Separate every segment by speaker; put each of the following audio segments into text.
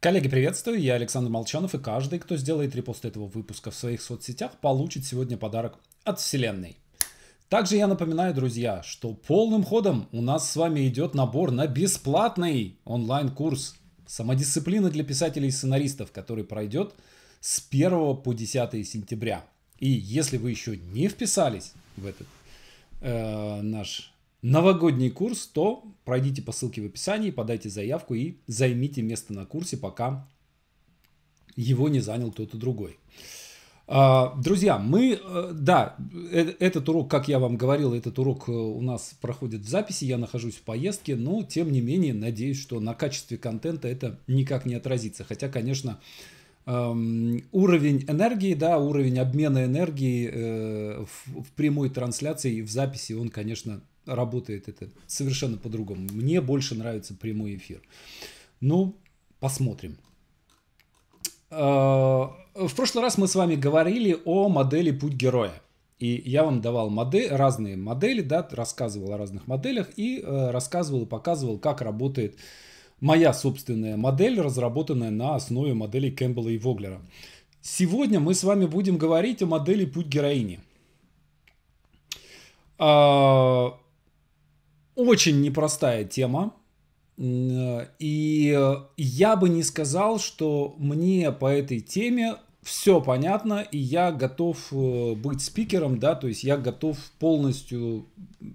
Speaker 1: Коллеги, приветствую, я Александр Молчанов, и каждый, кто сделает репост этого выпуска в своих соцсетях, получит сегодня подарок от Вселенной. Также я напоминаю, друзья, что полным ходом у нас с вами идет набор на бесплатный онлайн-курс «Самодисциплина для писателей и сценаристов», который пройдет с 1 по 10 сентября. И если вы еще не вписались в этот э, наш Новогодний курс, то пройдите по ссылке в описании, подайте заявку и займите место на курсе, пока его не занял кто-то другой. А, друзья, мы, э, да, э, этот урок, как я вам говорил, этот урок э, у нас проходит в записи, я нахожусь в поездке, но тем не менее надеюсь, что на качестве контента это никак не отразится. Хотя, конечно, эм, уровень энергии, да, уровень обмена энергии в прямой трансляции и в записи, он, конечно, работает это совершенно по-другому. Мне больше нравится прямой эфир. Ну, посмотрим. А, в прошлый раз мы с вами говорили о модели «Путь героя». И я вам давал модель, разные модели, да, рассказывал о разных моделях и э, рассказывал и показывал, как работает моя собственная модель, разработанная на основе моделей Кэмпбелла и Воглера. Сегодня мы с вами будем говорить о модели «Путь героини». А, очень непростая тема. Э, и э, я бы не сказал, что мне по этой теме все понятно, и я готов э, быть спикером, да, то есть я готов полностью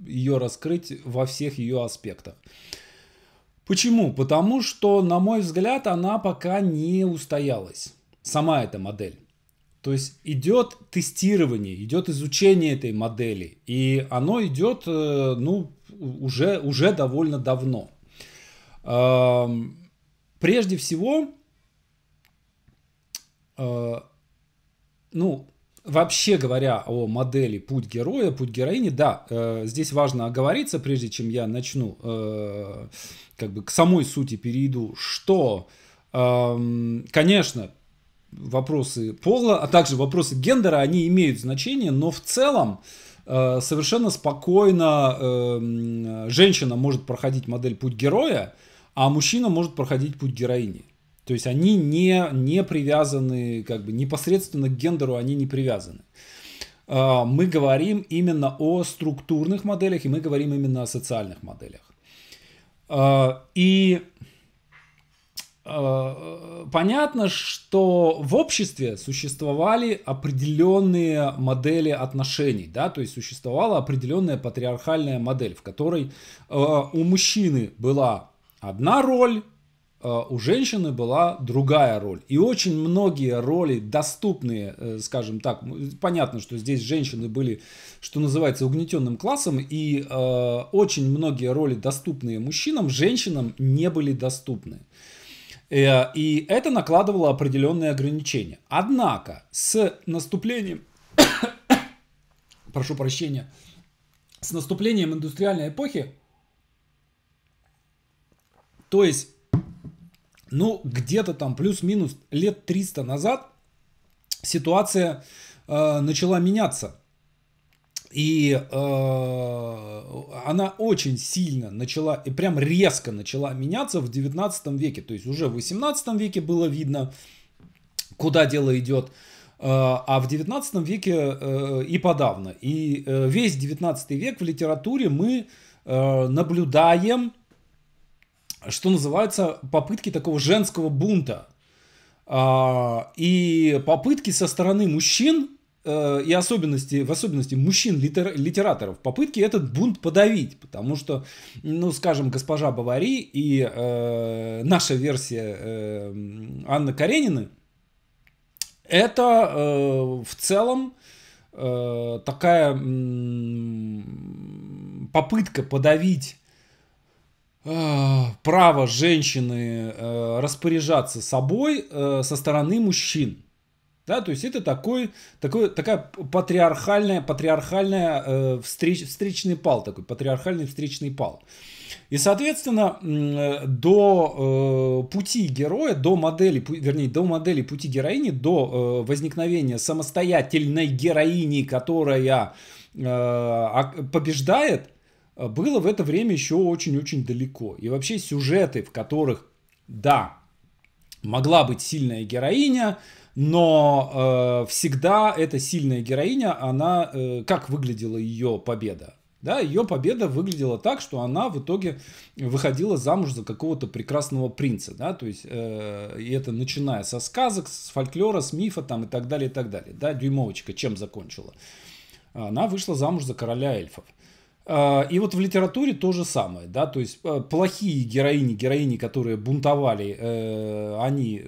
Speaker 1: ее раскрыть во всех ее аспектах. Почему? Потому что, на мой взгляд, она пока не устоялась, сама эта модель. То есть идет тестирование, идет изучение этой модели, и оно идет, ну, уже, уже довольно давно. Прежде всего, э, ну, вообще говоря о модели «Путь героя», «Путь героини», да, э, здесь важно оговориться, прежде чем я начну, э, как бы к самой сути перейду, что, конечно, вопросы пола, а также вопросы гендера, они имеют значение, но в целом Э, совершенно спокойно э, женщина может проходить модель путь героя, а мужчина может проходить путь героини. То есть они не, не привязаны, как бы непосредственно к гендеру они не привязаны. Э, мы говорим именно о структурных моделях, и мы говорим именно о социальных моделях. И Э, понятно, что в обществе существовали определенные модели отношений, да, то есть существовала определенная патриархальная модель, в которой э, у мужчины была одна роль, э, у женщины была другая роль. И очень многие роли доступные, скажем так, понятно, что здесь женщины были, что называется, угнетенным классом, и э, очень многие роли, доступные мужчинам, женщинам не были доступны. Э, и это накладывало определенные ограничения. Однако с наступлением, прошу прощения, с наступлением индустриальной эпохи, то есть, ну, где-то там плюс-минус лет 300 назад ситуация э, начала меняться. И э, она очень сильно начала, и прям резко начала меняться в 19 веке. То есть уже в 18 веке было видно, куда дело идет. Э, а в 19 веке э, и подавно. И э, весь 19 век в литературе мы наблюдаем, что называется, попытки такого женского бунта. А, и попытки со стороны мужчин Э, и особенности, в особенности мужчин-литераторов, попытки этот бунт подавить, потому что, ну, скажем, госпожа Бавари и э, наша версия э, Анны Каренины, это э, в целом э, такая э, попытка подавить э, право женщины э, распоряжаться собой со стороны мужчин. Да, то есть это такой, такой, такая патриархальная, патриархальная э, встреч, встречный пал, такой патриархальный встречный пал. И, соответственно, э, до э, пути героя, до модели, вернее, до модели пути героини, до э, возникновения самостоятельной героини, которая э, побеждает, э, было в это время еще очень-очень далеко. И вообще сюжеты, в которых, да, могла быть сильная героиня, э, но э, всегда эта сильная героиня, она, э, как выглядела ее победа? Да, ее победа выглядела так, что она в итоге выходила замуж за какого-то прекрасного принца, да, то есть э, и это начиная со сказок, с фольклора, с мифа там и так далее, и так далее, да, дюймовочка чем закончила? Она вышла замуж за короля эльфов. Э, и вот в литературе то же самое, да, то есть э, плохие героини, героини, которые бунтовали, э, они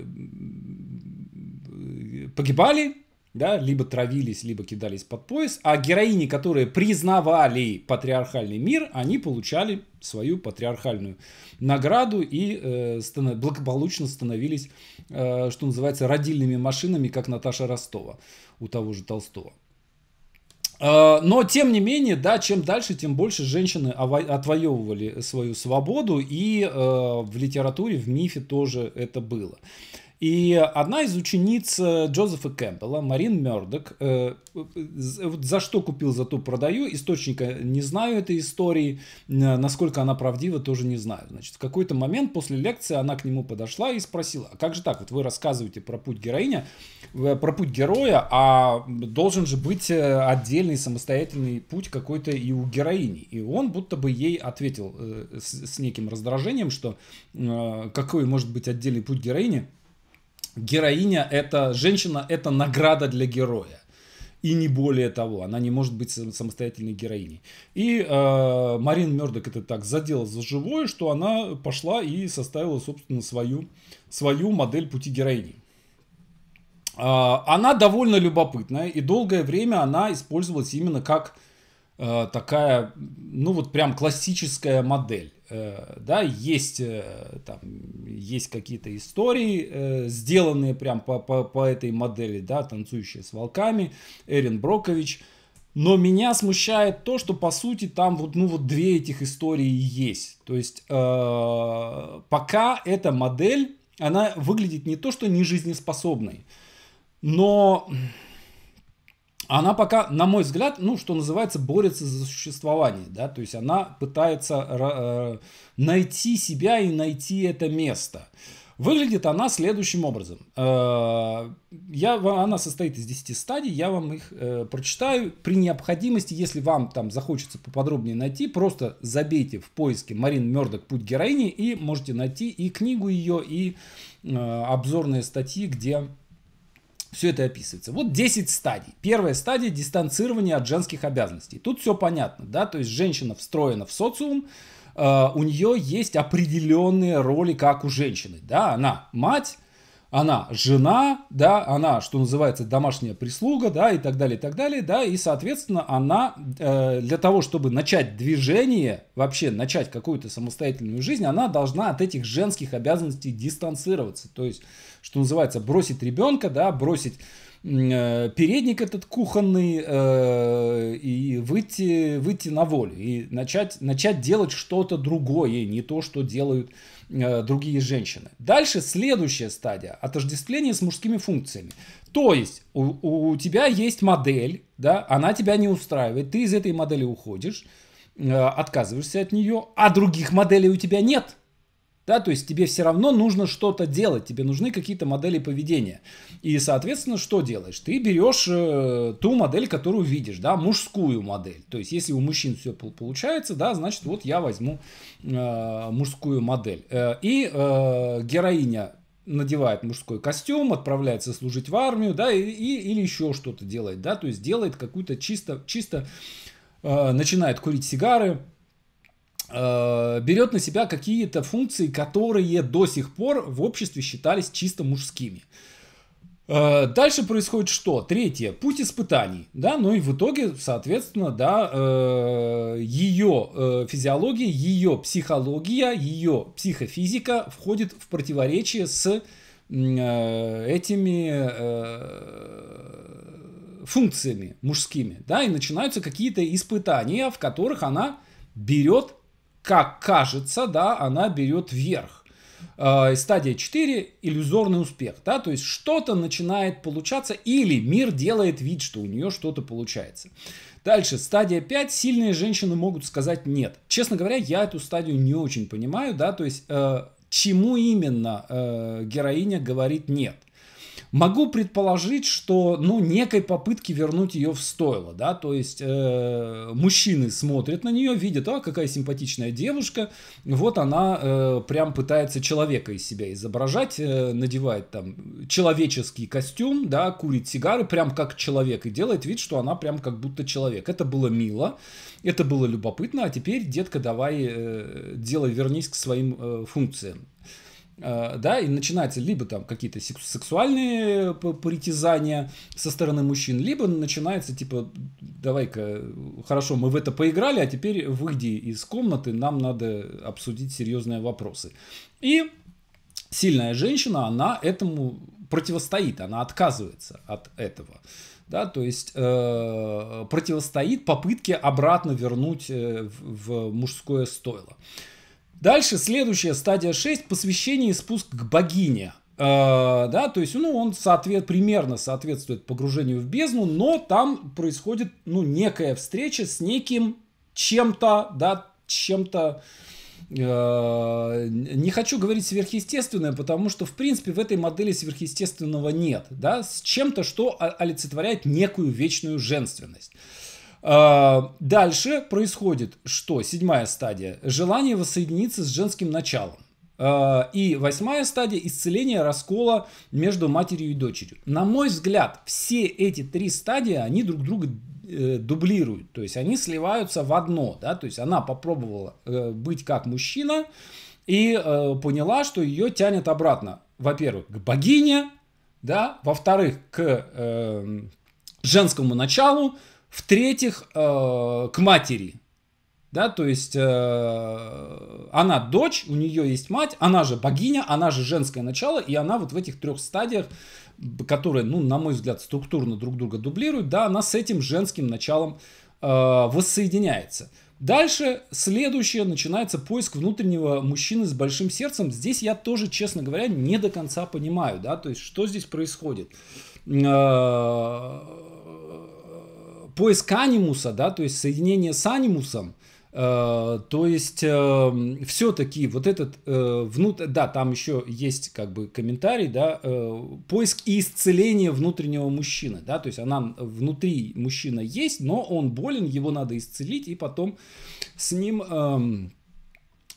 Speaker 1: погибали, да, либо травились, либо кидались под пояс, а героини, которые признавали патриархальный мир, они получали свою патриархальную награду и э, станов... благополучно становились, э, что называется, родильными машинами, как Наташа Ростова у того же Толстого. Э, но, тем не менее, да, чем дальше, тем больше женщины отвоевывали свою свободу, и э, в литературе, в мифе тоже это было. И одна из учениц э, Джозефа Кэмпбелла, Марин Мердок, э, за что купил, за то продаю, источника не знаю этой истории, э, насколько она правдива, тоже не знаю. Значит, в какой-то момент после лекции она к нему подошла и спросила, а как же так, вот вы рассказываете про путь героиня, э, про путь героя, а должен же быть отдельный самостоятельный путь какой-то и у героини. И он будто бы ей ответил э, с, с неким раздражением, что э, какой может быть отдельный путь героини, героиня это женщина это награда для героя и не более того, она не может быть самостоятельной героиней. И э, Марин Мердок это так задела за живое, что она пошла и составила, собственно, свою, свою модель пути героини. Э, она довольно любопытная, и долгое время она использовалась именно как Э, такая, ну вот прям классическая модель. Э, да, есть, э, там, есть какие-то истории, сделанные прям по, по, по этой модели, да, танцующие с волками, Эрин Брокович. Но меня смущает то, что по сути там вот, ну вот две этих истории есть. То есть э, пока эта модель, она выглядит не то, что не жизнеспособной, но она пока, на мой взгляд, ну, что называется, борется за существование, да, то есть она пытается э, найти себя и найти это место. Выглядит она следующим образом. Э, я, она состоит из 10 стадий, я вам их э, прочитаю. При необходимости, если вам там захочется поподробнее найти, просто забейте в поиске Марин Мердок «Путь героини» и можете найти и книгу ее, и э, обзорные статьи, где все это описывается. Вот 10 стадий. Первая стадия – дистанцирование от женских обязанностей. Тут все понятно, да, то есть женщина встроена в социум, э, у нее есть определенные роли, как у женщины, да, она мать, она жена, да, она, что называется, домашняя прислуга, да, и так далее, и так далее, да, и, соответственно, она э, для того, чтобы начать движение, вообще начать какую-то самостоятельную жизнь, она должна от этих женских обязанностей дистанцироваться, то есть, что называется, бросить ребенка, да, бросить Э, передник этот кухонный э, и выйти, выйти на волю и начать, начать делать что-то другое, не то, что делают э, другие женщины. Дальше следующая стадия – отождествление с мужскими функциями. То есть у, у тебя есть модель, да, она тебя не устраивает, ты из этой модели уходишь, отказываешься от нее, а других моделей у тебя нет – да, то есть тебе все равно нужно что-то делать, тебе нужны какие-то модели поведения. И, соответственно, что делаешь? Ты берешь э, ту модель, которую видишь, да, мужскую модель. То есть, если у мужчин все получается, да, значит, вот я возьму э, мужскую модель. Э, и э, героиня надевает мужской костюм, отправляется служить в армию, да, и, и, или еще что-то делает, да, то есть делает какую-то чисто, чисто э, начинает курить сигары, Э, берет на себя какие-то функции, которые до сих пор в обществе считались чисто мужскими. Э, дальше происходит что? Третье. Путь испытаний. Да? Ну и в итоге, соответственно, да, э, ее физиология, ее психология, ее психофизика входит в противоречие с этими функциями мужскими. Да? И начинаются какие-то испытания, в которых она берет как кажется, да, она берет вверх. Э, и стадия 4 – иллюзорный успех. Да? То есть что-то начинает получаться или мир делает вид, что у нее что-то получается. Дальше, стадия 5. Сильные женщины могут сказать «нет». Честно говоря, я эту стадию не очень понимаю. да, То есть э, чему именно э, героиня говорит «нет». Могу предположить, что, ну, некой попытки вернуть ее в стойло, да, то есть э, мужчины смотрят на нее, видят, а, какая симпатичная девушка, вот она э, прям пытается человека из себя изображать, э, надевает там человеческий костюм, да, курит сигары прям как человек и делает вид, что она прям как будто человек. Это было мило, это было любопытно, а теперь, детка, давай, э, делай, вернись к своим э, функциям. Э, да, и начинается либо там какие-то сексуальные э, притязания со стороны мужчин, либо начинается типа, давай-ка, хорошо, мы в это поиграли, а теперь выйди из комнаты, нам надо обсудить серьезные вопросы. И сильная женщина, она этому противостоит, она отказывается от этого. Да, то есть э, противостоит попытке обратно вернуть э, в, в мужское стойло. Э, Дальше следующая стадия 6 – посвящение и спуск к богине. Э, да, то есть, ну, он соответ, примерно соответствует погружению в бездну, но там происходит, ну, некая встреча с неким чем-то, да, чем-то, э, не хочу говорить сверхъестественное, потому что, в принципе, в этой модели сверхъестественного нет. Да? С чем-то, что олицетворяет некую вечную женственность. А, дальше происходит что? Седьмая стадия. Желание воссоединиться с женским началом. А, и восьмая стадия – исцеление раскола между матерью и дочерью. На мой взгляд, все эти три стадии, они друг друга э, дублируют. То есть они сливаются в одно. Да? То есть она попробовала э, быть как мужчина и э, поняла, что ее тянет обратно. Во-первых, к богине, да? во-вторых, к эм, женскому началу, в-третьих, э, к матери. Да, то есть э, она дочь, у нее есть мать, она же богиня, она же женское начало, и она вот в этих трех стадиях, которые, ну, на мой взгляд, структурно друг друга дублируют, да, она с этим женским началом э, воссоединяется. Дальше следующее начинается поиск внутреннего мужчины с большим сердцем. Здесь я тоже, честно говоря, не до конца понимаю, да, то есть что здесь происходит. Э, поиск анимуса, да, то есть соединение с анимусом, э, то есть э, все-таки вот этот э, внутрь, да, там еще есть как бы комментарий, да, э, поиск и исцеление внутреннего мужчины, да, то есть она внутри мужчина есть, но он болен, его надо исцелить и потом с ним э,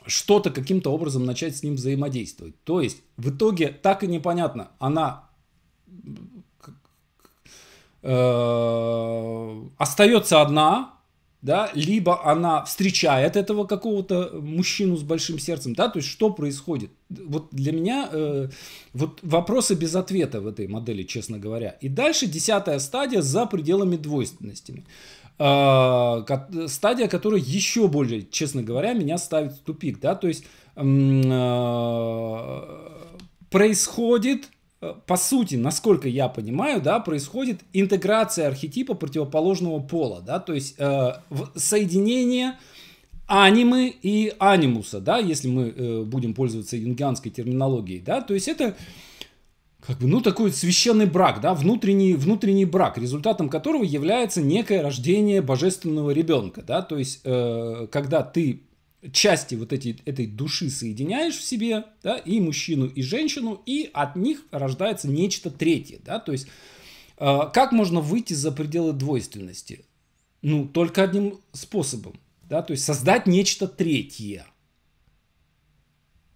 Speaker 1: что-то каким-то образом начать с ним взаимодействовать. То есть в итоге так и непонятно, она Э, остается одна, да, либо она встречает этого какого-то мужчину с большим сердцем, да, то есть что происходит? Вот для меня э, вот вопросы без ответа в этой модели, честно говоря. И дальше десятая стадия за пределами двойственности. Э, стадия, которая еще более, честно говоря, меня ставит в тупик, да, то есть э, происходит Э, по сути, насколько я понимаю, да, происходит интеграция архетипа противоположного пола, да, то есть э, соединение анимы и анимуса, да, если мы э, будем пользоваться юнгианской терминологией, да, то есть это как бы, ну, такой священный брак, да, внутренний, внутренний брак, результатом которого является некое рождение божественного ребенка, да, то есть, э, когда ты части вот эти, этой души соединяешь в себе, да, и мужчину, и женщину, и от них рождается нечто третье, да, то есть э, как можно выйти за пределы двойственности? Ну, только одним способом, да, то есть создать нечто третье.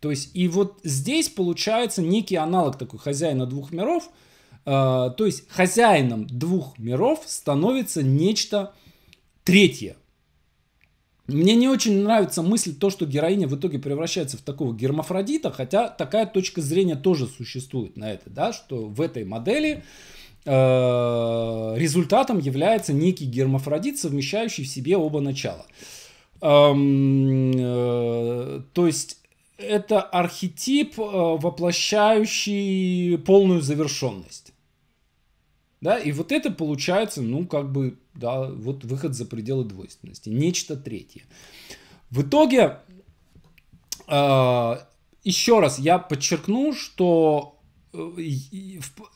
Speaker 1: То есть и вот здесь получается некий аналог такой хозяина двух миров, э, то есть хозяином двух миров становится нечто третье, мне не очень нравится мысль то, что героиня в итоге превращается в такого гермафродита, хотя такая точка зрения тоже существует на это, да, что в этой модели э, результатом является некий гермафродит, совмещающий в себе оба начала. Эм, э, то есть это архетип, э, воплощающий полную завершенность. Да, и вот это получается, ну, как бы, да, вот выход за пределы двойственности, нечто третье. В итоге, э, еще раз я подчеркну, что э,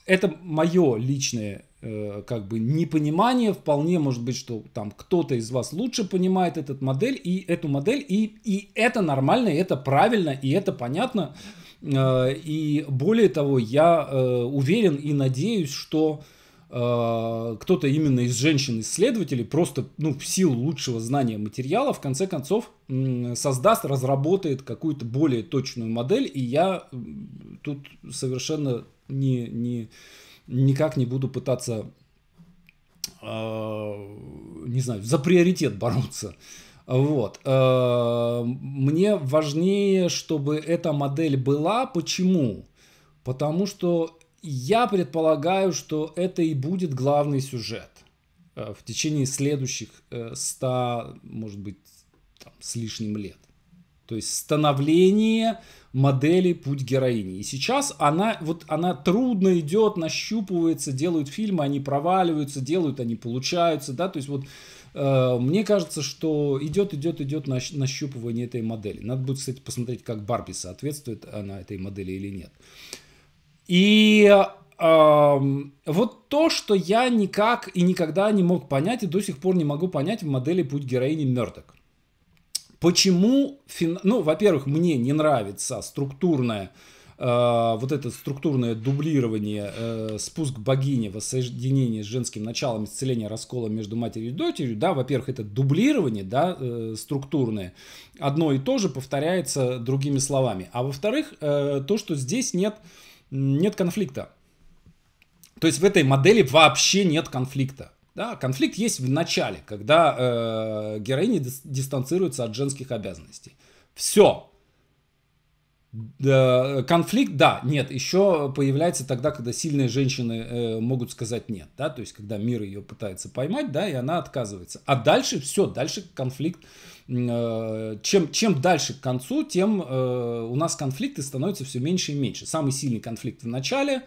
Speaker 1: это мое личное э, как бы непонимание, вполне может быть, что там кто-то из вас лучше понимает этот модель и эту модель, и, и это нормально, и это правильно, и это понятно. Э, и более того, я уверен и надеюсь, что Э, кто-то именно из женщин-исследователей просто ну, в силу лучшего знания материала в конце концов создаст, разработает какую-то более точную модель, и я тут совершенно не, не, никак не буду пытаться, э, не знаю, за приоритет бороться. Вот. Э, мне важнее, чтобы эта модель была. Почему? Потому что я предполагаю, что это и будет главный сюжет э, в течение следующих 100, э, может быть, там, с лишним лет. То есть становление модели «Путь героини». И сейчас она, вот она трудно идет, нащупывается, делают фильмы, они проваливаются, делают, они получаются, да, то есть вот э, мне кажется, что идет, идет, идет нащупывание этой модели. Надо будет, кстати, посмотреть, как Барби соответствует она этой модели или нет. Э, и эм, вот то, что я никак и никогда не мог понять, и до сих пор не могу понять в модели «Путь героини Мёрдок. Почему, ну, во-первых, мне не нравится структурное э, вот это структурное дублирование, э, спуск богини, воссоединение с женским началом, исцеление раскола между матерью и дочерью, да, во-первых, это дублирование, да, э, структурное, одно и то же повторяется другими словами, а во-вторых, э, то, что здесь нет нет конфликта. То есть в этой модели вообще нет конфликта. Да, конфликт есть в начале, когда э, героини дистанцируются от женских обязанностей. Все. конфликт, да, нет, еще появляется тогда, когда сильные женщины э, могут сказать нет, да, то есть когда мир ее пытается поймать, да, и она отказывается. А дальше все, дальше конфликт э, Э, чем, чем дальше к концу, тем э, у нас конфликты становятся все меньше и меньше. Самый сильный конфликт в начале,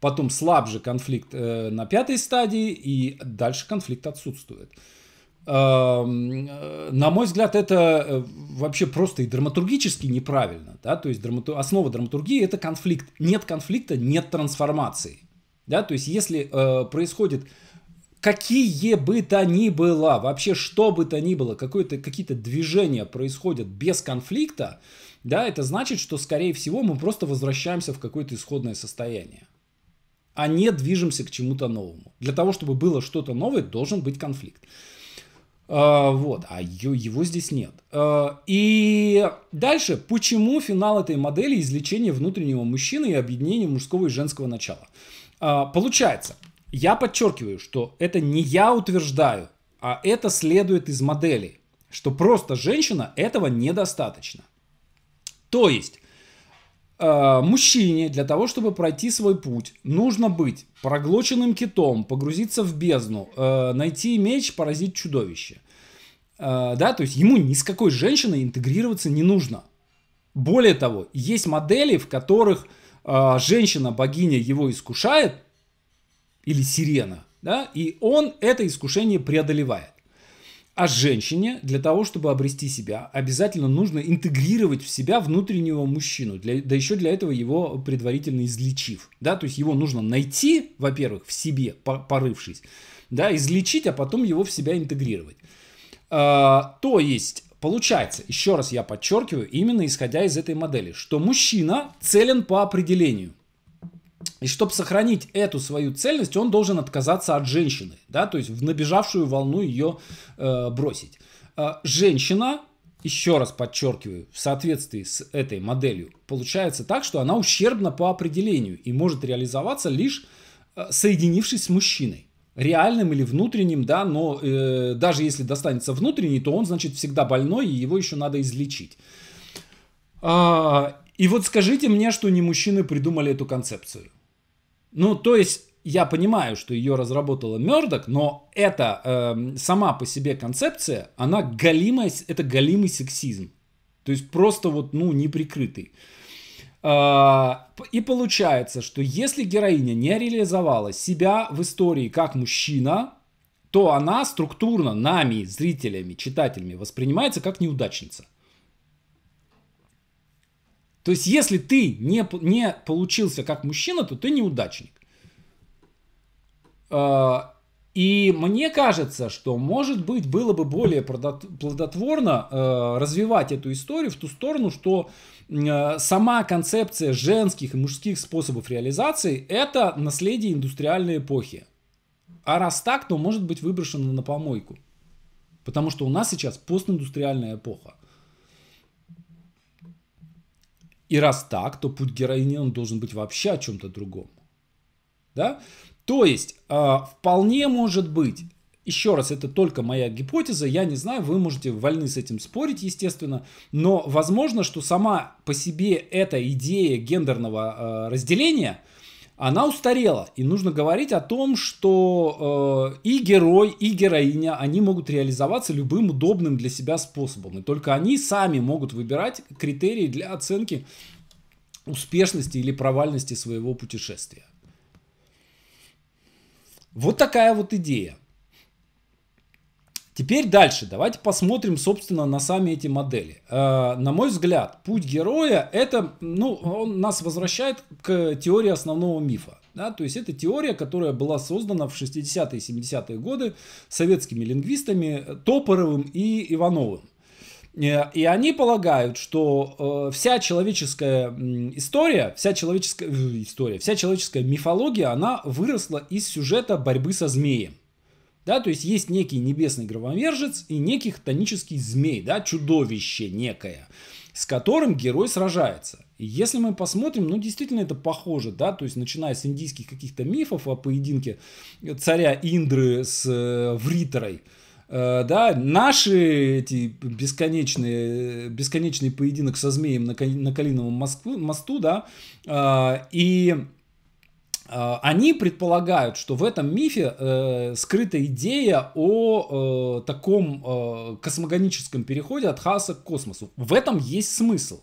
Speaker 1: потом слабже конфликт э, на пятой стадии, и дальше конфликт отсутствует. Эм, на мой взгляд, это вообще просто и драматургически неправильно. Да? То есть драмату... основа драматургии – это конфликт. Нет конфликта – нет трансформации. Да? То есть если э, происходит какие бы то ни было, вообще что бы то ни было, какие-то движения происходят без конфликта, да, это значит, что, скорее всего, мы просто возвращаемся в какое-то исходное состояние, а не движемся к чему-то новому. Для того, чтобы было что-то новое, должен быть конфликт. А, вот, а его здесь нет. А, и дальше, почему финал этой модели извлечение внутреннего мужчины и объединение мужского и женского начала? А, получается, я подчеркиваю, что это не я утверждаю, а это следует из модели, что просто женщина этого недостаточно. То есть, э, мужчине для того, чтобы пройти свой путь, нужно быть проглоченным китом, погрузиться в бездну, э, найти меч, поразить чудовище. Э, да, то есть ему ни с какой женщиной интегрироваться не нужно. Более того, есть модели, в которых э, женщина-богиня его искушает, или сирена, да, и он это искушение преодолевает. А женщине для того, чтобы обрести себя, обязательно нужно интегрировать в себя внутреннего мужчину, для, да еще для этого его предварительно излечив. Да? То есть его нужно найти, во-первых, в себе, порывшись, да, излечить, а потом его в себя интегрировать. А, то есть, получается, еще раз я подчеркиваю, именно исходя из этой модели, что мужчина целен по определению – и чтобы сохранить эту свою цельность, он должен отказаться от женщины, да, то есть в набежавшую волну ее э, бросить. Э, женщина, еще раз подчеркиваю, в соответствии с этой моделью, получается так, что она ущербна по определению и может реализоваться лишь э, соединившись с мужчиной реальным или внутренним, да, но э, даже если достанется внутренний, то он, значит, всегда больной, и его еще надо излечить. А, и вот скажите мне, что не мужчины придумали эту концепцию. Ну, то есть я понимаю, что ее разработала Мердок, но это э, сама по себе концепция, она голимая, это галимый сексизм. То есть просто вот, ну, неприкрытый. А, и получается, что если героиня не реализовала себя в истории как мужчина, то она структурно нами, зрителями, читателями воспринимается как неудачница. То есть, если ты не, не получился как мужчина, то ты неудачник. А, и мне кажется, что, может быть, было бы более плодотворно э, развивать эту историю в ту сторону, что э, сама концепция женских и мужских способов реализации – это наследие индустриальной эпохи. А раз так, то может быть выброшено на помойку. Потому что у нас сейчас постиндустриальная эпоха. И раз так, то путь героини он должен быть вообще о чем-то другом. Да? То есть, э, вполне может быть, еще раз, это только моя гипотеза, я не знаю, вы можете вольны с этим спорить, естественно, но возможно, что сама по себе эта идея гендерного э, разделения – она устарела. И нужно говорить о том, что э, и герой, и героиня, они могут реализоваться любым удобным для себя способом. И только они сами могут выбирать критерии для оценки успешности или провальности своего путешествия. Вот такая вот идея. Теперь дальше. Давайте посмотрим, собственно, на сами эти модели. Э, на мой взгляд, путь героя это, ну, он нас возвращает к теории основного мифа. Да, то есть это теория, которая была создана в 60-е и 70-е годы советскими лингвистами Топоровым и Ивановым. Э, и они полагают, что э, вся человеческая история, вся человеческая история, вся человеческая мифология, она выросла из сюжета борьбы со змеем. Да, то есть есть некий небесный громовержец и некий хтонический змей, да, чудовище некое, с которым герой сражается. И если мы посмотрим, ну действительно это похоже, да, то есть начиная с индийских каких-то мифов о поединке царя Индры с э, Вритерой, э, да, наши эти бесконечные, бесконечный поединок со змеем на, на Калиновом мосту, мосту да, э, и а, они предполагают, что в этом мифе э, скрыта идея о э, таком э, космогоническом переходе от хаоса к космосу. В этом есть смысл.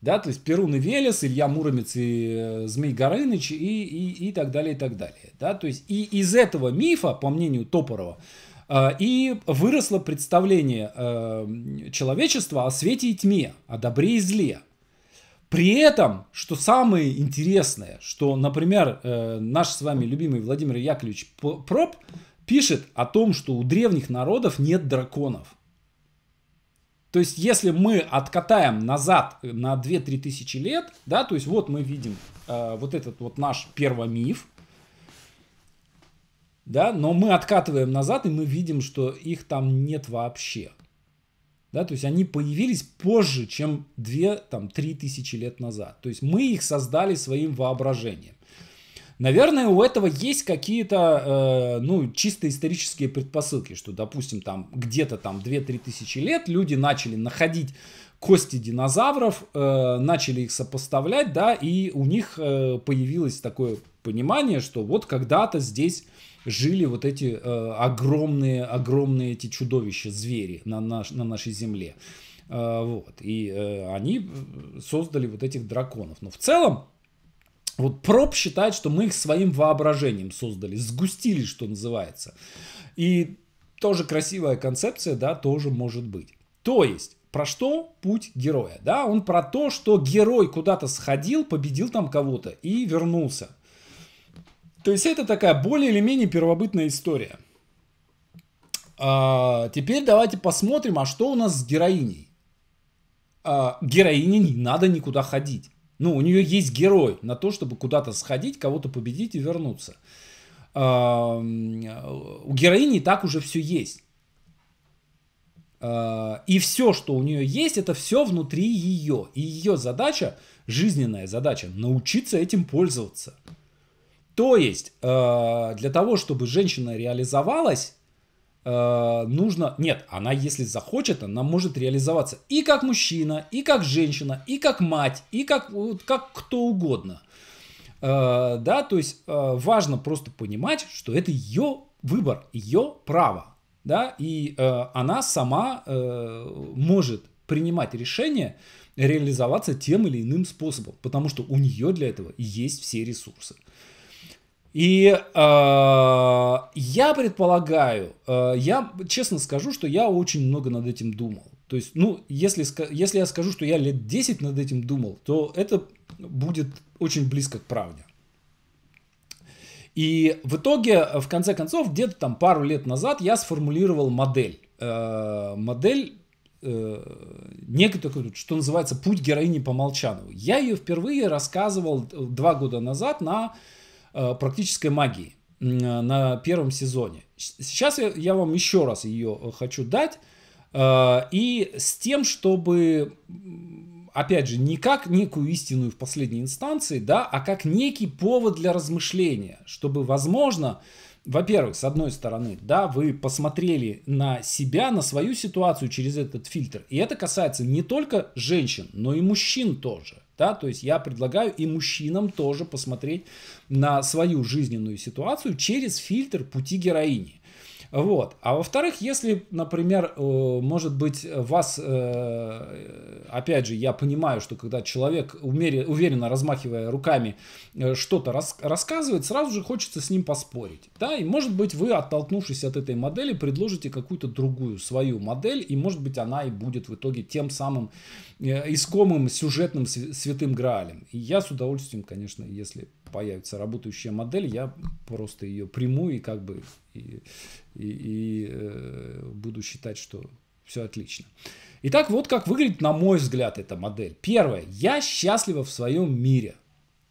Speaker 1: Да, то есть Перун и Велес, Илья Муромец и э, Змей Горыныч и, и, и так далее, и так далее. Да, то есть и из этого мифа, по мнению Топорова, э, и выросло представление э, человечества о свете и тьме, о добре и зле. При этом, что самое интересное, что, например, э, наш с вами любимый Владимир Яковлевич Проб пишет о том, что у древних народов нет драконов. То есть, если мы откатаем назад э, на 2-3 тысячи лет, да, то есть вот мы видим э, вот этот вот наш первый миф, да, но мы откатываем назад, и мы видим, что их там нет вообще. Да, то есть они появились позже, чем 2-3 тысячи лет назад. То есть мы их создали своим воображением. Наверное, у этого есть какие-то, э, ну, чисто исторические предпосылки, что, допустим, там где-то там 2-3 тысячи лет люди начали находить кости динозавров, э, начали их сопоставлять, да, и у них э, появилось такое понимание, что вот когда-то здесь жили вот эти э, огромные, огромные эти чудовища, звери на, наш, на нашей земле. Э, вот. И э, они э, создали вот этих драконов. Но в целом, вот Проб считает, что мы их своим воображением создали, сгустили, что называется. И тоже красивая концепция, да, тоже может быть. То есть, про что путь героя, да? Он про то, что герой куда-то сходил, победил там кого-то и вернулся. То есть это такая более или менее первобытная история. А, теперь давайте посмотрим, а что у нас с героиней. А, героине не надо никуда ходить. Ну, у нее есть герой на то, чтобы куда-то сходить, кого-то победить и вернуться. А, у героини так уже все есть. А, и все, что у нее есть, это все внутри ее. И ее задача, жизненная задача, научиться этим пользоваться. То есть, э, для того, чтобы женщина реализовалась, э, нужно... Нет, она, если захочет, она может реализоваться и как мужчина, и как женщина, и как мать, и как, как кто угодно. Э, да, то есть, важно просто понимать, что это ее выбор, ее право. Да, и она сама может принимать решение реализоваться тем или иным способом, потому что у нее для этого есть все ресурсы. И э, я предполагаю, э, я честно скажу, что я очень много над этим думал. То есть, ну, если, если я скажу, что я лет 10 над этим думал, то это будет очень близко к правде. И в итоге, в конце концов, где-то там пару лет назад я сформулировал модель. Э, модель э, некий что называется, путь героини по Помолчановой. Я ее впервые рассказывал два года назад на Э, практической магии э, на первом сезоне. Сейчас я, я вам еще раз ее э, хочу дать. И с тем, чтобы, опять же, не как некую истину в последней инстанции, да, а как некий повод для размышления, чтобы, возможно, во-первых, с одной стороны, да, вы посмотрели на себя, на свою ситуацию через этот фильтр. И это касается не только женщин, но и мужчин тоже. Да, то есть я предлагаю и мужчинам тоже посмотреть на свою жизненную ситуацию через фильтр пути героини. Вот. А во-вторых, если, например, э, может быть, вас, э, опять же, я понимаю, что когда человек уверенно размахивая руками э, что-то рассказывает, сразу же хочется с ним поспорить. Да, и может быть, вы, оттолкнувшись от этой модели, предложите какую-то другую свою модель, и может быть, она и будет в итоге тем самым Э, искомым сюжетным святым граалем. И я с удовольствием, конечно, если появится работающая модель, я просто ее приму и как бы и, и, и э, буду считать, что все отлично. Итак, вот как выглядит, на мой взгляд, эта модель. Первое. Я счастлива в своем мире.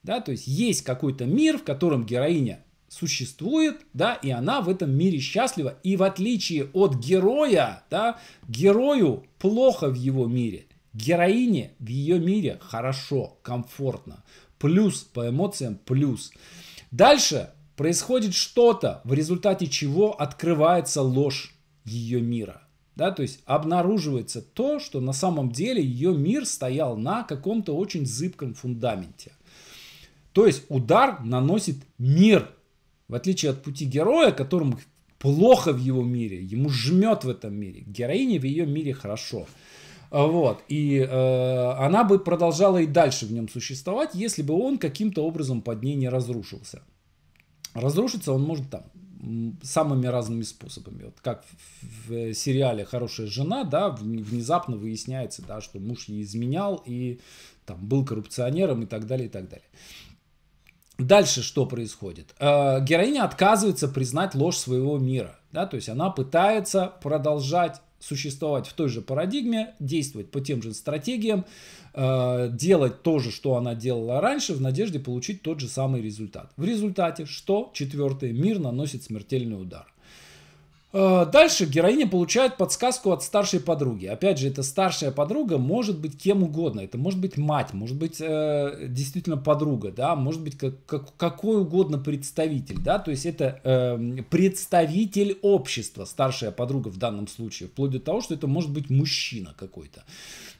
Speaker 1: Да, то есть есть какой-то мир, в котором героиня существует, да, и она в этом мире счастлива. И в отличие от героя, да, герою плохо в его мире. Героине в ее мире хорошо, комфортно. Плюс по эмоциям, плюс. Дальше происходит что-то, в результате чего открывается ложь ее мира. Да, то есть обнаруживается то, что на самом деле ее мир стоял на каком-то очень зыбком фундаменте. То есть удар наносит мир, в отличие от пути героя, которому плохо в его мире, ему жмет в этом мире. Героине в ее мире хорошо. А, вот. И э, она бы продолжала и дальше в нем существовать, если бы он каким-то образом под ней не разрушился. Разрушиться он может там самыми разными способами. Вот как в, в сериале «Хорошая жена», да, внезапно выясняется, да, что муж ей изменял и там был коррупционером и так далее, и так далее. Дальше что происходит? Э, героиня отказывается признать ложь своего мира. Да, то есть она пытается продолжать существовать в той же парадигме, действовать по тем же стратегиям, э, делать то же, что она делала раньше, в надежде получить тот же самый результат. В результате что? Четвертое, мир наносит смертельный удар. Э, дальше героиня получает подсказку от старшей подруги. Опять же, эта старшая подруга может быть кем угодно. Это может быть мать, может быть э, действительно подруга, да, может быть как, как, какой угодно представитель, да, то есть это э, представитель общества, старшая подруга в данном случае, вплоть до того, что это может быть мужчина какой-то.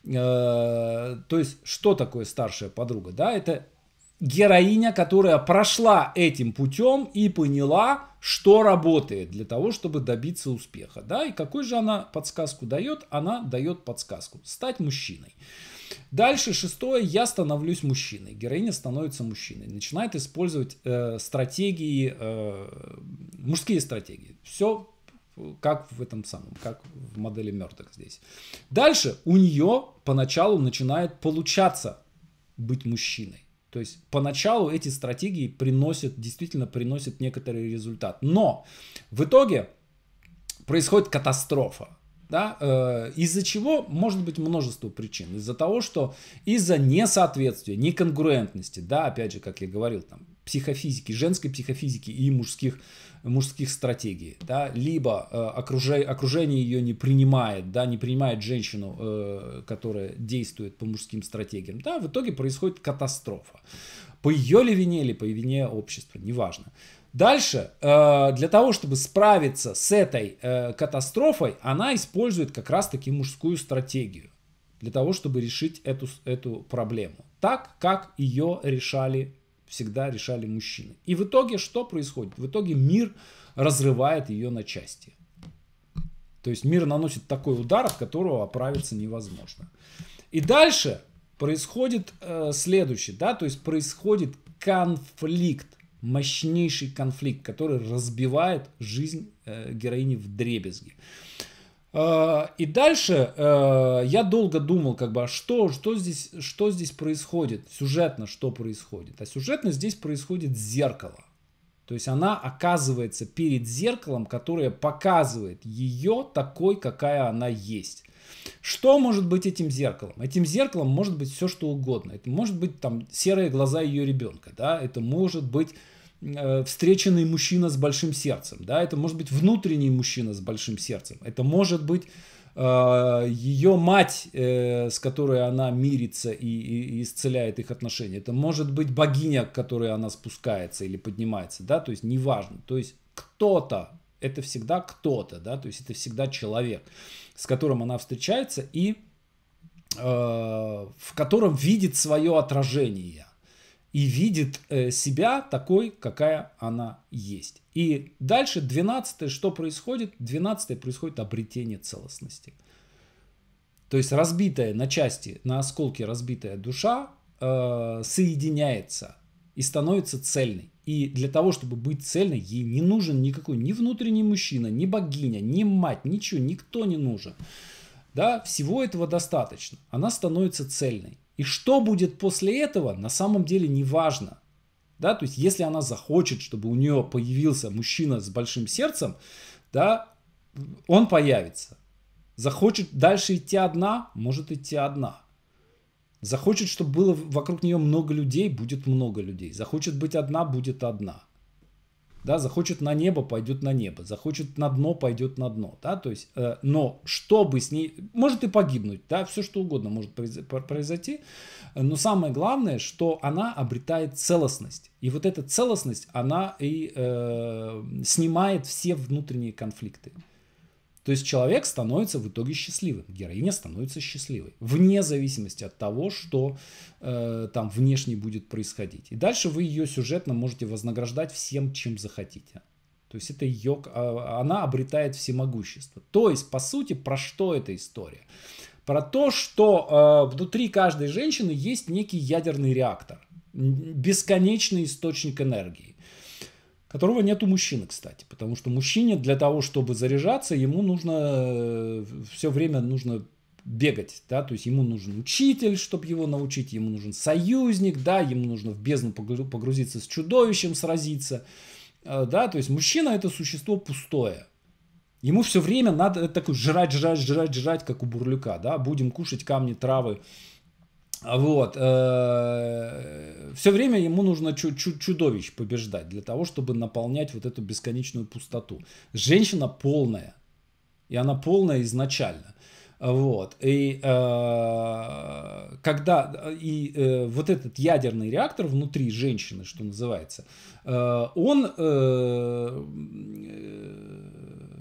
Speaker 1: Э, то есть что такое старшая подруга, да, это героиня, которая прошла этим путем и поняла, что работает для того, чтобы добиться успеха. Да? И какой же она подсказку дает? Она дает подсказку. Стать мужчиной. Дальше шестое. Я становлюсь мужчиной. Героиня становится мужчиной. Начинает использовать э, стратегии, э, мужские стратегии. Все как в этом самом, как в модели мертвых здесь. Дальше у нее поначалу начинает получаться быть мужчиной. То есть поначалу эти стратегии приносят, действительно приносят некоторый результат. Но в итоге происходит катастрофа. Да? Э, из-за чего? Может быть множество причин. Из-за того, что из-за несоответствия, неконгруентности, да, опять же, как я говорил, там, психофизики, женской психофизики и мужских, мужских стратегий, да, либо э, окружение, окружение ее не принимает, да, не принимает женщину, э, которая действует по мужским стратегиям, да, в итоге происходит катастрофа. По ее ли вине или по вине общества, неважно. важно. Дальше, э, для того, чтобы справиться с этой э, катастрофой, она использует как раз-таки мужскую стратегию для того, чтобы решить эту, эту проблему. Так, как ее решали, всегда решали мужчины. И в итоге что происходит? В итоге мир разрывает ее на части. То есть мир наносит такой удар, от которого оправиться невозможно. И дальше происходит э, следующее, да, то есть происходит конфликт мощнейший конфликт, который разбивает жизнь э, героини в дребезги. Э, и дальше э, я долго думал, как бы, а что, что, здесь, что здесь происходит, сюжетно что происходит. А сюжетно здесь происходит зеркало. То есть она оказывается перед зеркалом, которое показывает ее такой, какая она есть. Что может быть этим зеркалом? Этим зеркалом может быть все, что угодно. Это может быть там серые глаза ее ребенка, да, это может быть э, встреченный мужчина с большим сердцем, да, это может быть внутренний мужчина с большим сердцем, это может быть э, ее мать, э, с которой она мирится и, и, и исцеляет их отношения, это может быть богиня, к которой она спускается или поднимается, да, то есть неважно, то есть кто-то, это всегда кто-то, да, то есть это всегда человек с которым она встречается и э, в котором видит свое отражение и видит э, себя такой, какая она есть. И дальше 12 что происходит? 12 происходит обретение целостности. То есть разбитая на части, на осколки разбитая душа э, соединяется и становится цельной. И для того, чтобы быть цельной, ей не нужен никакой ни внутренний мужчина, ни богиня, ни мать, ничего, никто не нужен. Да, всего этого достаточно. Она становится цельной. И что будет после этого, на самом деле не важно. Да, то есть если она захочет, чтобы у нее появился мужчина с большим сердцем, да, он появится. Захочет дальше идти одна, может идти одна. Захочет, чтобы было вокруг нее много людей, будет много людей. Захочет быть одна, будет одна. Да, захочет на небо, пойдет на небо. Захочет на дно, пойдет на дно. Да, то есть, э, но чтобы с ней... Может и погибнуть, да, все что угодно может произойти. Но самое главное, что она обретает целостность. И вот эта целостность, она и э, снимает все внутренние конфликты. То есть человек становится в итоге счастливым, героиня становится счастливой, вне зависимости от того, что э, там внешне будет происходить. И дальше вы ее сюжетно можете вознаграждать всем, чем захотите. То есть это ее, а, она обретает всемогущество. То есть, по сути, про что эта история? Про то, что э, внутри каждой женщины есть некий ядерный реактор, бесконечный источник энергии которого нет у мужчины, кстати, потому что мужчине для того, чтобы заряжаться, ему нужно э, все время нужно бегать, да, то есть ему нужен учитель, чтобы его научить, ему нужен союзник, да, ему нужно в бездну погрузиться с чудовищем, сразиться, э, да, то есть мужчина это существо пустое, ему все время надо э, такой жрать, жрать, жрать, жрать, как у бурлюка, да, будем кушать камни, травы, вот. Э, Все время ему нужно чудовищ побеждать для того, чтобы наполнять вот эту бесконечную пустоту. Женщина полная. И она полная изначально. Вот. И э, когда и э, вот этот ядерный реактор внутри женщины, что называется, он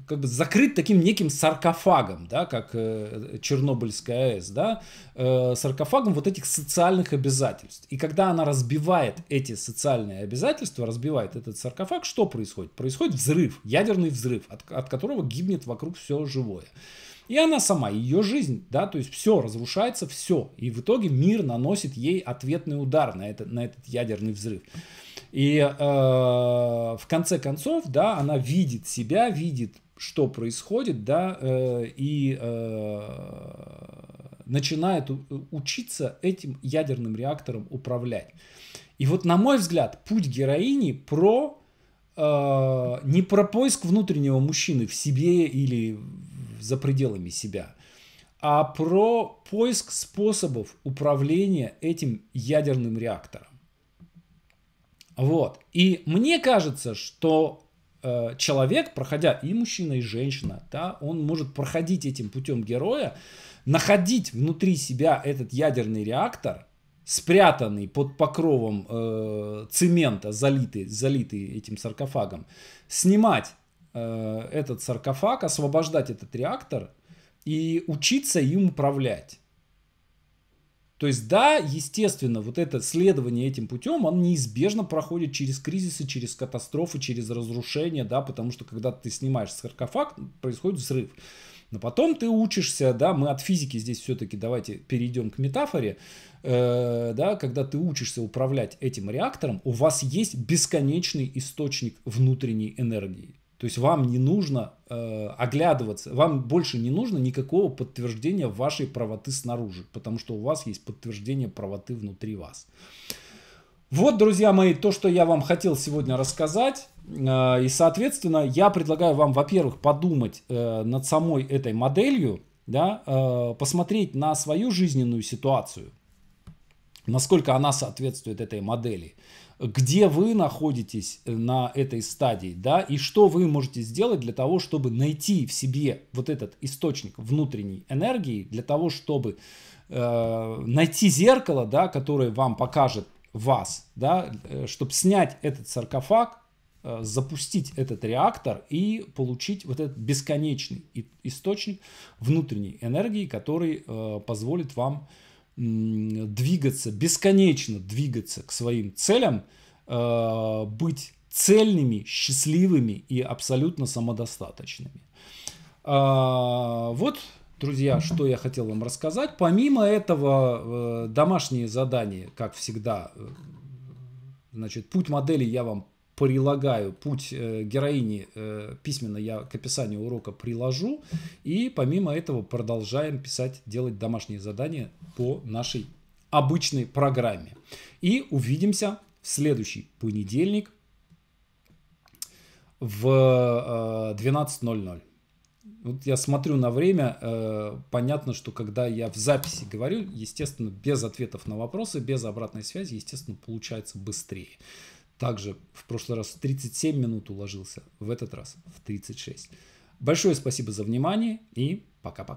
Speaker 1: как бы закрыт таким неким саркофагом, да, как э, Чернобыльская АЭС, да, э, саркофагом вот этих социальных обязательств. И когда она разбивает эти социальные обязательства, разбивает этот саркофаг, что происходит? Происходит взрыв, ядерный взрыв, от, от которого гибнет вокруг все живое. И она сама, ее жизнь, да, то есть все разрушается, все. И в итоге мир наносит ей ответный удар на, это, на этот ядерный взрыв. И э, в конце концов, да, она видит себя, видит что происходит, да, э, и э, начинает учиться этим ядерным реактором управлять. И вот, на мой взгляд, путь героини про э, не про поиск внутреннего мужчины в себе или за пределами себя, а про поиск способов управления этим ядерным реактором. Вот. И мне кажется, что Э, человек, проходя и мужчина, и женщина, да, он может проходить этим путем героя, находить внутри себя этот ядерный реактор, спрятанный под покровом э, цемента, залитый, залитый этим саркофагом, снимать э, этот саркофаг, освобождать этот реактор и учиться им управлять. То есть, да, естественно, вот это следование этим путем, он неизбежно проходит через кризисы, через катастрофы, через разрушения, да, потому что когда ты снимаешь саркофаг, происходит взрыв. Но потом ты учишься, да, мы от физики здесь все-таки давайте перейдем к метафоре, э, да, когда ты учишься управлять этим реактором, у вас есть бесконечный источник внутренней энергии. То есть вам не нужно э, оглядываться, вам больше не нужно никакого подтверждения вашей правоты снаружи, потому что у вас есть подтверждение правоты внутри вас. Вот, друзья мои, то, что я вам хотел сегодня рассказать. Э, и, соответственно, я предлагаю вам, во-первых, подумать э, над самой этой моделью, да, э, посмотреть на свою жизненную ситуацию, насколько она соответствует этой модели где вы находитесь э, на этой стадии, да, и что вы можете сделать для того, чтобы найти в себе вот этот источник внутренней энергии, для того, чтобы э, найти зеркало, да, которое вам покажет вас, да, э, чтобы снять этот саркофаг, э, запустить этот реактор и получить вот этот бесконечный источник внутренней энергии, который позволит вам двигаться, бесконечно двигаться к своим целям, а, быть цельными, счастливыми и абсолютно самодостаточными. А, вот, друзья, что я хотел вам рассказать. Помимо этого, э, домашние задания, как всегда, э, значит, путь модели я вам прилагаю путь э, героини э, письменно я к описанию урока приложу. И помимо этого продолжаем писать, делать домашние задания по нашей обычной программе. И увидимся в следующий понедельник в 12.00. Э, вот я смотрю на время, понятно, что когда я в записи говорю, естественно, без ответов на вопросы, без обратной связи, естественно, получается быстрее. Также в прошлый раз в 37 минут уложился, в этот раз в 36. Большое спасибо за внимание и пока-пока.